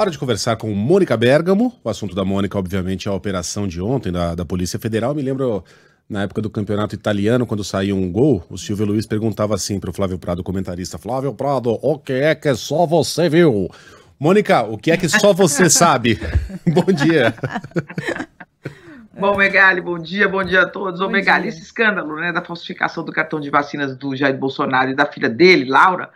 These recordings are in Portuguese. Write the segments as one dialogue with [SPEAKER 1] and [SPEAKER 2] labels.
[SPEAKER 1] Hora de conversar com Mônica Bergamo. O assunto da Mônica, obviamente, é a operação de ontem da, da Polícia Federal. Eu me lembro na época do campeonato italiano, quando saiu um gol, o Silvio Luiz perguntava assim para o Flávio Prado, comentarista: Flávio Prado, o que é que só você viu? Mônica, o que é que só você sabe? bom dia.
[SPEAKER 2] Bom, Megali, bom dia, bom dia a todos. Bom Ô, Megali, esse escândalo né, da falsificação do cartão de vacinas do Jair Bolsonaro e da filha dele, Laura,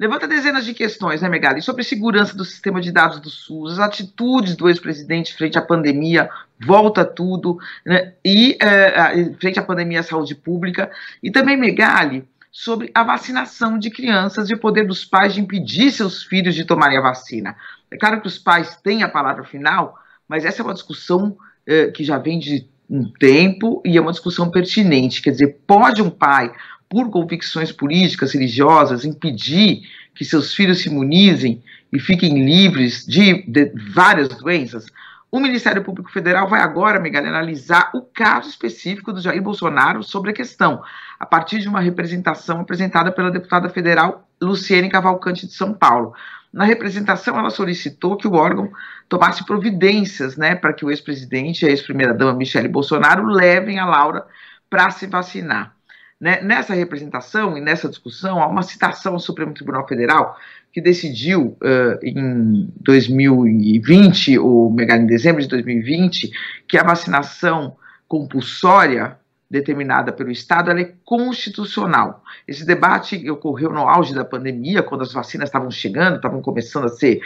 [SPEAKER 2] levanta dezenas de questões, né, Megali, sobre segurança do sistema de dados do SUS, as atitudes do ex-presidente frente à pandemia, volta tudo, né, e é, frente à pandemia à saúde pública, e também, Megali, sobre a vacinação de crianças e o poder dos pais de impedir seus filhos de tomarem a vacina. É claro que os pais têm a palavra final, mas essa é uma discussão é, que já vem de um tempo e é uma discussão pertinente. Quer dizer, pode um pai por convicções políticas, religiosas, impedir que seus filhos se imunizem e fiquem livres de, de várias doenças, o Ministério Público Federal vai agora, Miguel, analisar o caso específico do Jair Bolsonaro sobre a questão, a partir de uma representação apresentada pela deputada federal Luciene Cavalcante de São Paulo. Na representação, ela solicitou que o órgão tomasse providências né, para que o ex-presidente e a ex-primeira-dama Michele Bolsonaro levem a Laura para se vacinar. Né? Nessa representação e nessa discussão, há uma citação ao Supremo Tribunal Federal que decidiu uh, em 2020, ou melhor, em dezembro de 2020, que a vacinação compulsória determinada pelo Estado, ela é constitucional. Esse debate ocorreu no auge da pandemia, quando as vacinas estavam chegando, estavam começando a ser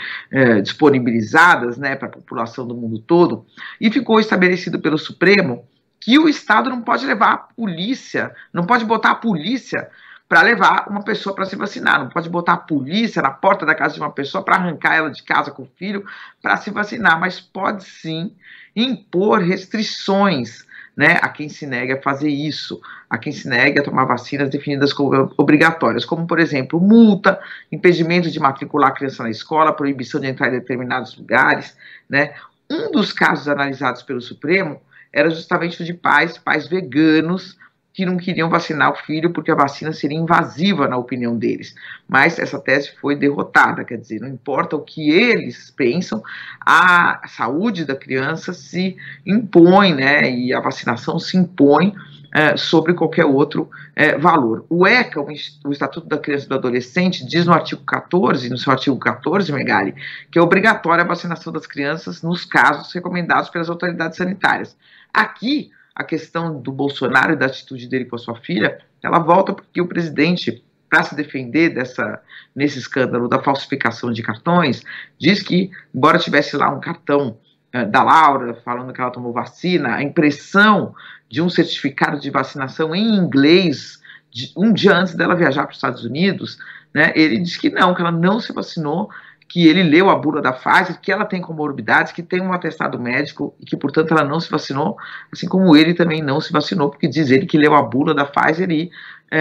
[SPEAKER 2] disponibilizadas né, para a população do mundo todo, e ficou estabelecido pelo Supremo que o Estado não pode levar a polícia, não pode botar a polícia para levar uma pessoa para se vacinar, não pode botar a polícia na porta da casa de uma pessoa para arrancar ela de casa com o filho para se vacinar, mas pode sim impor restrições. Né, a quem se nega a fazer isso, a quem se nega a tomar vacinas definidas como obrigatórias, como, por exemplo, multa, impedimento de matricular a criança na escola, proibição de entrar em determinados lugares. Né. Um dos casos analisados pelo Supremo era justamente de pais, pais veganos, que não queriam vacinar o filho porque a vacina seria invasiva na opinião deles. Mas essa tese foi derrotada, quer dizer, não importa o que eles pensam, a saúde da criança se impõe, né? E a vacinação se impõe é, sobre qualquer outro é, valor. O ECA, o Estatuto da Criança e do Adolescente, diz no artigo 14, no seu artigo 14, Megali, que é obrigatória a vacinação das crianças nos casos recomendados pelas autoridades sanitárias. Aqui, a questão do Bolsonaro e da atitude dele com a sua filha, ela volta porque o presidente para se defender dessa nesse escândalo da falsificação de cartões, diz que, embora tivesse lá um cartão eh, da Laura falando que ela tomou vacina, a impressão de um certificado de vacinação em inglês de, um dia antes dela viajar para os Estados Unidos, né, ele diz que não, que ela não se vacinou, que ele leu a bula da Pfizer, que ela tem comorbidades, que tem um atestado médico e que, portanto, ela não se vacinou, assim como ele também não se vacinou, porque diz ele que leu a bula da Pfizer e é,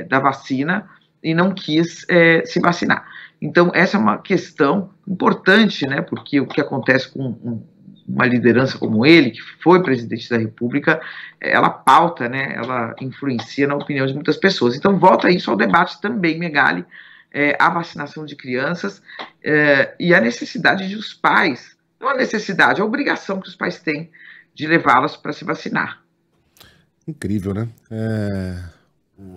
[SPEAKER 2] é, da vacina e não quis é, se vacinar. Então, essa é uma questão importante, né, porque o que acontece com um, uma liderança como ele, que foi presidente da República, ela pauta, né, ela influencia na opinião de muitas pessoas. Então, volta isso ao debate também, Megali, é, a vacinação de crianças é, e a necessidade de os pais, não a necessidade, a obrigação que os pais têm de levá-las para se vacinar.
[SPEAKER 1] Incrível, né? É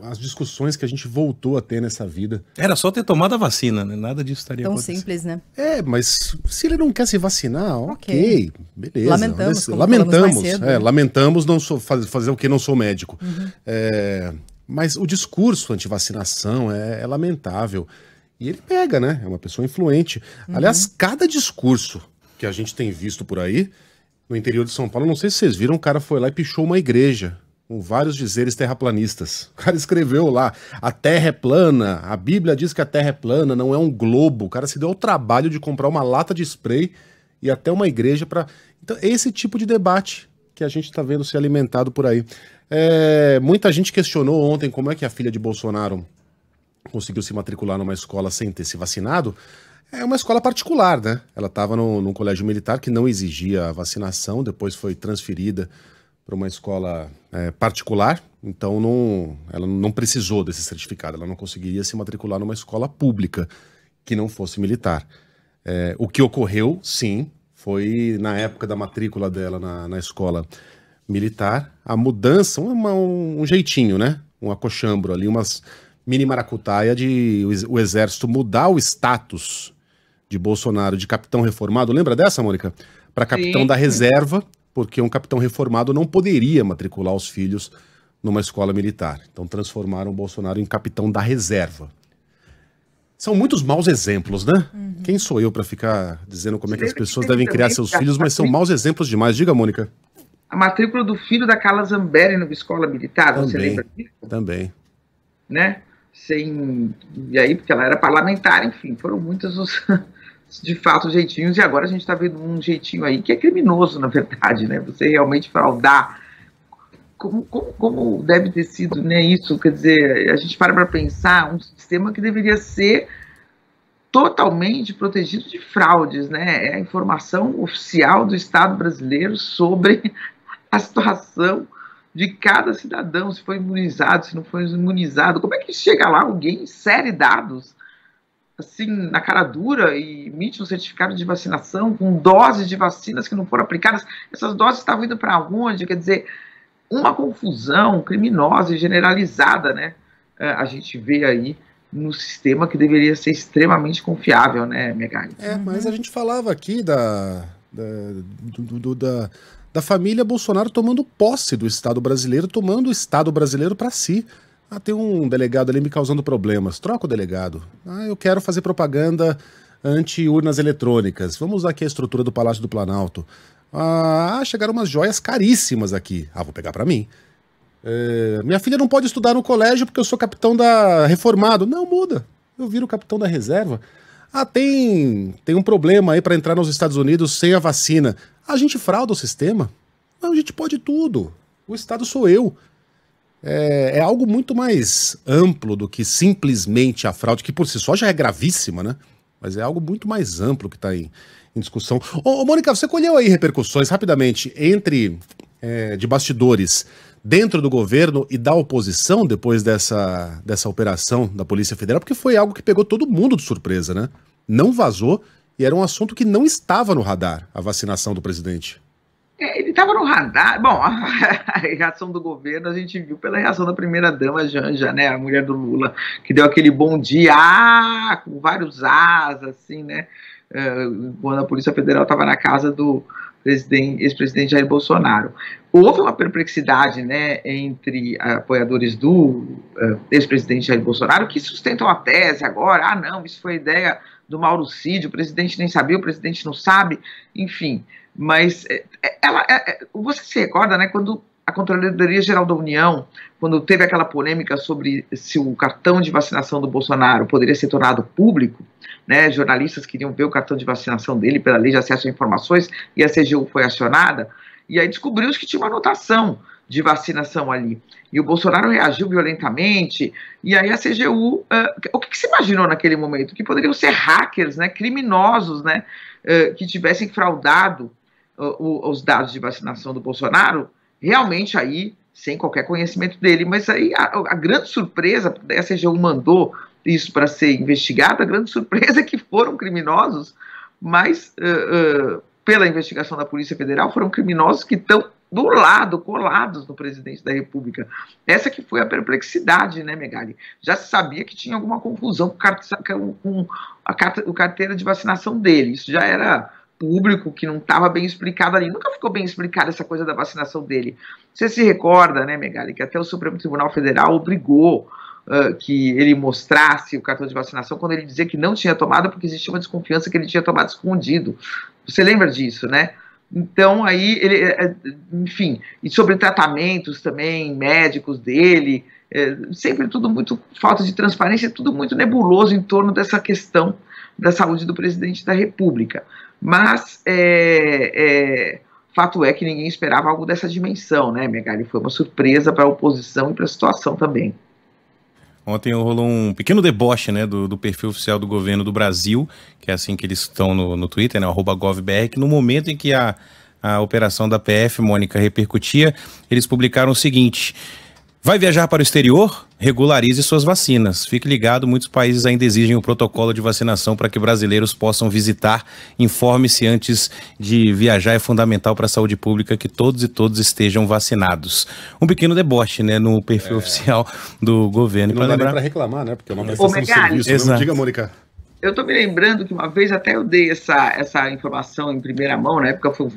[SPEAKER 1] as discussões que a gente voltou a ter nessa vida. Era só ter tomado a vacina, né? Nada disso estaria Tão acontecendo. simples, né? É, mas se ele não quer se vacinar, ok, okay beleza. Lamentamos. Lamentamos, é, né? lamentamos não sou, fazer, fazer o que não sou médico. Uhum. É, mas o discurso anti-vacinação é, é, lamentável. E ele pega, né? É uma pessoa influente. Uhum. Aliás, cada discurso que a gente tem visto por aí, no interior de São Paulo, não sei se vocês viram, um cara foi lá e pichou uma igreja com vários dizeres terraplanistas. O cara escreveu lá: a Terra é plana, a Bíblia diz que a Terra é plana, não é um globo. O cara se deu ao trabalho de comprar uma lata de spray e até uma igreja para. Então, esse tipo de debate que a gente está vendo ser alimentado por aí. É, muita gente questionou ontem como é que a filha de Bolsonaro conseguiu se matricular numa escola sem ter se vacinado. É uma escola particular, né? Ela estava num colégio militar que não exigia a vacinação, depois foi transferida para uma escola é, particular, então não, ela não precisou desse certificado, ela não conseguiria se matricular numa escola pública que não fosse militar. É, o que ocorreu, sim, foi na época da matrícula dela na, na escola militar, a mudança, uma, um, um, jeitinho, né? Um acochambro ali, umas mini maracutaia de o exército mudar o status de Bolsonaro de capitão reformado. Lembra dessa, Mônica? Para capitão Sim. da reserva, porque um capitão reformado não poderia matricular os filhos numa escola militar. Então transformaram o Bolsonaro em capitão da reserva. São muitos maus exemplos, né? Uhum. Quem sou eu para ficar dizendo como é que as pessoas devem criar seus filhos, mas são maus exemplos demais. Diga, Mônica.
[SPEAKER 2] A matrícula do filho da Carla Zambelli numa escola militar, também, você lembra
[SPEAKER 1] disso? Também.
[SPEAKER 2] Né? Sem... E aí, porque ela era parlamentar, enfim, foram muitos os, de fato jeitinhos, e agora a gente está vendo um jeitinho aí que é criminoso, na verdade, né? Você realmente fraudar. Como, como, como deve ter sido né, isso? Quer dizer, a gente para para pensar um sistema que deveria ser totalmente protegido de fraudes, né? É a informação oficial do Estado brasileiro sobre a situação de cada cidadão, se foi imunizado, se não foi imunizado. Como é que chega lá alguém, insere dados assim, na cara dura e emite um certificado de vacinação com doses de vacinas que não foram aplicadas. Essas doses estavam indo para onde? Quer dizer, uma confusão criminosa e generalizada, né? É, a gente vê aí no sistema que deveria ser extremamente confiável, né, Megali?
[SPEAKER 1] É, mas a gente falava aqui da, da, do, do, da, da família Bolsonaro tomando posse do Estado brasileiro, tomando o Estado brasileiro para si. Ah, tem um delegado ali me causando problemas. Troca o delegado. Ah, eu quero fazer propaganda anti-urnas eletrônicas. Vamos usar aqui a estrutura do Palácio do Planalto. Ah, chegaram umas joias caríssimas aqui. Ah, vou pegar para mim. É, minha filha não pode estudar no colégio porque eu sou capitão da reformado. Não muda. Eu viro capitão da reserva. Ah, tem tem um problema aí para entrar nos Estados Unidos sem a vacina. A gente frauda o sistema? Não, a gente pode tudo. O Estado sou eu é, é, algo muito mais amplo do que simplesmente a fraude, que por si só já é gravíssima, né? Mas é algo muito mais amplo que está em, em, discussão. Ô, ô, Mônica, você colheu aí repercussões rapidamente entre é, de bastidores dentro do governo e da oposição depois dessa, dessa operação da Polícia Federal, porque foi algo que pegou todo mundo de surpresa, né? Não vazou e era um assunto que não estava no radar, a vacinação do presidente.
[SPEAKER 2] É, ele estava no radar. Bom, a, reação do governo a gente viu pela reação da primeira-dama Janja, né? A mulher do Lula, que deu aquele bom dia, ah, com vários as, assim, né? É, quando a Polícia Federal estava na casa do ex-presidente Jair Bolsonaro. Houve uma perplexidade né, entre apoiadores do uh, ex-presidente Jair Bolsonaro que sustentam a tese agora, ah, não, isso foi ideia do Mauro Cid, o presidente nem sabia, o presidente não sabe, enfim. Mas é, é, ela, é, você se recorda, né, quando a Controladoria Geral da União, quando teve aquela polêmica sobre se o cartão de vacinação do Bolsonaro poderia ser tornado público, né, jornalistas queriam ver o cartão de vacinação dele pela lei de acesso a informações e a CGU foi acionada, e aí descobriu que tinha uma anotação de vacinação ali. E o Bolsonaro reagiu violentamente, e aí a CGU, uh, ah, o que, que, se imaginou naquele momento? Que poderiam ser hackers, né, criminosos, né, uh, que tivessem fraudado o, os dados de vacinação do Bolsonaro, realmente aí sem qualquer conhecimento dele. Mas aí a, a grande surpresa, a CGU mandou isso para ser investigado, a grande surpresa é que foram criminosos, mas uh, uh, pela investigação da Polícia Federal, foram criminosos que estão do lado, colados no presidente da República. Essa que foi a perplexidade, né, Megali? Já se sabia que tinha alguma confusão com, a, carteira de vacinação dele. Isso já era público que não estava bem explicado ali. Nunca ficou bem explicada essa coisa da vacinação dele. Você se recorda, né, Megali, que até o Supremo Tribunal Federal obrigou uh, que ele mostrasse o cartão de vacinação quando ele dizia que não tinha tomado, porque existia uma desconfiança que ele tinha tomado escondido. Você lembra disso, né? Então, aí, ele, é, é, enfim, e sobre tratamentos também, médicos dele, é, sempre tudo muito, falta de transparência, tudo muito nebuloso em torno dessa questão da saúde do presidente da República. Mas é, é, fato é que ninguém esperava algo dessa dimensão, né, Megali? Foi uma surpresa para a oposição e para a situação também.
[SPEAKER 1] Ontem rolou um pequeno deboche né, do, do, perfil oficial do governo do Brasil, que é assim que eles estão no, no Twitter, né, govbr, que no momento em que a, a operação da PF, Mônica, repercutia, eles publicaram o seguinte: Vai viajar para o exterior? Regularize suas vacinas. Fique ligado, muitos países ainda exigem o protocolo de vacinação para que brasileiros possam visitar. Informe-se antes de viajar, é fundamental para a saúde pública que todos e todos estejam vacinados. Um pequeno deboche, né, no perfil é. oficial do governo. Não dá lembrar... para reclamar, né, porque é uma prestação Ô, de serviço. Exato. Não diga, Mônica.
[SPEAKER 2] Eu estou me lembrando que uma vez até eu dei essa, essa informação em primeira mão, na época foi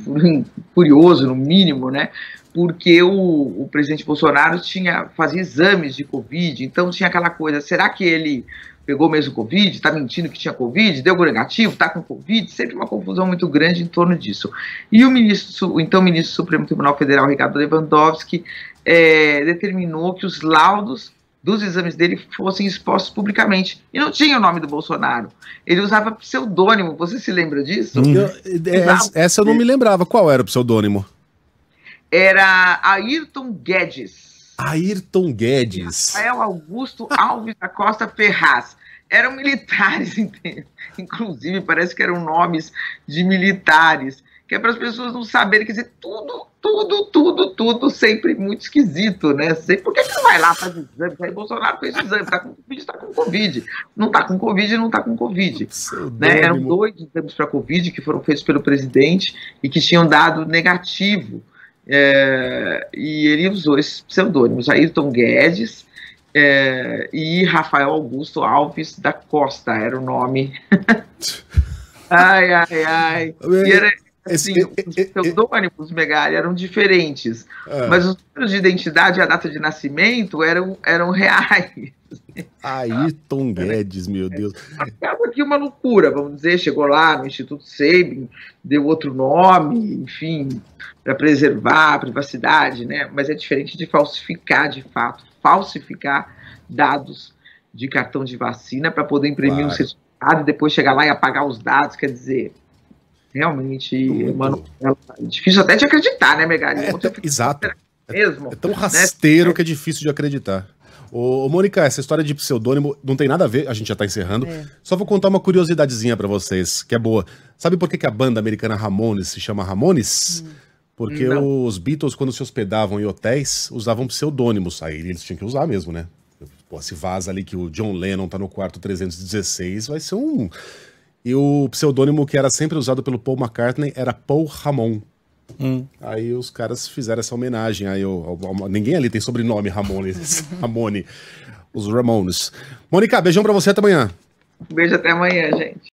[SPEAKER 2] curioso, no mínimo, né? porque o, o, presidente Bolsonaro tinha fazia exames de Covid, então tinha aquela coisa, será que ele pegou mesmo Covid, está mentindo que tinha Covid, deu negativo, está com Covid, sempre uma confusão muito grande em torno disso. E o ministro, o então ministro do Supremo Tribunal Federal, Ricardo Lewandowski, é, determinou que os laudos dos exames dele fossem expostos publicamente. E não tinha o nome do Bolsonaro. Ele usava pseudônimo, você se lembra disso? Uhum. Eu, é,
[SPEAKER 1] essa eu não me lembrava. Qual era o pseudônimo?
[SPEAKER 2] era Ayrton Guedes. Ayrton Guedes. Rafael Augusto Alves da Costa Ferraz. Eram militares, inclusive, parece que eram nomes de militares, que é para as pessoas não saberem, quer dizer, tudo, tudo, tudo, tudo, sempre muito esquisito, né? Sei, por que, que não vai lá fazer exame? Aí Bolsonaro fez exame, está com Covid, está com Covid. Não está com Covid, não está com Covid. Né? Eram dois exames para Covid que foram feitos pelo presidente e que tinham dado negativo. É, e ele usou esses pseudônimos, Ayrton Guedes é, e Rafael Augusto Alves da Costa, era o nome. ai, ai, ai. E era, Assim, Esse, os pseudônimos Megali eram diferentes, é. mas os números de identidade e a data de nascimento eram, eram reais. Aí,
[SPEAKER 1] Tom Guedes, meu Deus.
[SPEAKER 2] Acaba é aqui uma loucura, vamos dizer, chegou lá no Instituto Sabin, deu outro nome, enfim, para preservar a privacidade, né? Mas é diferente de falsificar, de fato, falsificar dados de cartão de vacina para poder imprimir um certificado e depois chegar lá e apagar os dados, quer dizer, Realmente, Muito. mano, é difícil até de acreditar, né, Megali? É, é exato. Mesmo, é, tão né? rasteiro né?
[SPEAKER 1] que é difícil de acreditar. Ô, Mônica, essa história de pseudônimo não tem nada a ver, a gente já tá encerrando. É. Só vou contar uma curiosidadezinha para vocês, que é boa. Sabe por que, que a banda americana Ramones se chama Ramones? Hum.
[SPEAKER 2] Porque não.
[SPEAKER 1] os Beatles, quando se hospedavam em hotéis, usavam pseudônimos. Aí eles tinham que usar mesmo, né? Pô, se vaza ali que o John Lennon tá no quarto 316, vai ser um e o pseudônimo que era sempre usado pelo Paul McCartney era Paul Ramon. Hum. Aí os caras fizeram essa homenagem. Aí eu, eu, ninguém ali tem sobrenome Ramones. Né? Ramone. Os Ramones. Mônica, beijão pra você até amanhã.
[SPEAKER 2] Beijo até amanhã, gente.